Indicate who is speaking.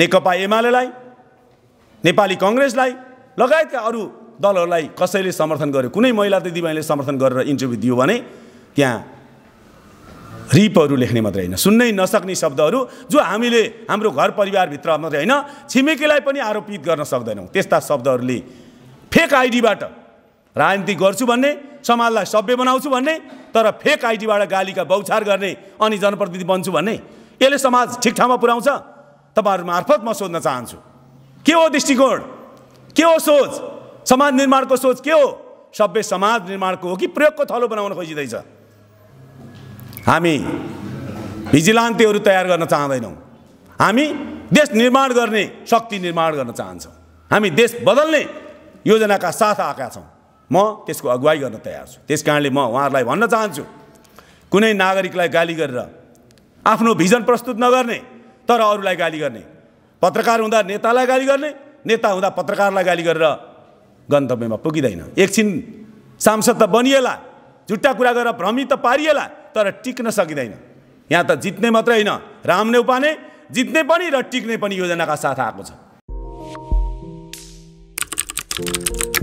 Speaker 1: नेकपा एमालेलाई नेपाली कङ्ग्रेसलाई लगायतका अरू दलहरूलाई कसैले समर्थन गर्यो कुनै महिला दिदीबहिनीले समर्थन गरेर इन्टरभ्यू दियो भने त्यहाँ रिपहरू लेख्ने मात्रै होइन सुन्नै नसक्ने शब्दहरू जो हामीले हाम्रो घर परिवारभित्र मात्रै होइन छिमेकीलाई पनि आरोपित गर्न सक्दैनौँ त्यस्ता शब्दहरूले फेक आइडीबाट राजनीति गर्छु भन्ने समाजलाई सभ्य बनाउँछु भन्ने तर फेक आइडीबाट गालीका बौछार गर्ने अनि जनप्रतिनिधि बन्छु भन्ने यसले समाज ठिक ठाउँमा पुर्याउँछ तपाईँहरू मार्फत म सोध्न चाहन्छु के हो दृष्टिकोण के हो सोच समाज निर्माणको सोच के हो सभ्य समाज निर्माणको हो कि प्रयोगको थलो बनाउन खोजिँदैछ हामी भिजिलान्तेहरू तयार गर्न चाहँदैनौँ हामी देश निर्माण गर्ने शक्ति निर्माण गर्न चाहन्छौँ हामी देश बदल्ने योजनाका साथ आएका छौँ म त्यसको अगुवाई गर्न तयार छु त्यस कारणले म उहाँहरूलाई भन्न चाहन्छु कुनै नागरिकलाई गाली गरेर आफ्नो भिजन प्रस्तुत नगर्ने तर अरूलाई गाली गर्ने पत्रकार हुँदा नेतालाई गाली गर्ने नेता हुँदा पत्रकारलाई गाली गरेर गन्तव्यमा पुगिँदैन एकछिन सांसद त बनिएला झुट्टा कुरा गरेर भ्रमित त पारिएला तर टिक्न सकिँदैन यहाँ त जित्ने मात्रै होइन राम नेउपाने जित्ने पनि र टिक्ने पनि योजनाका साथ आएको छ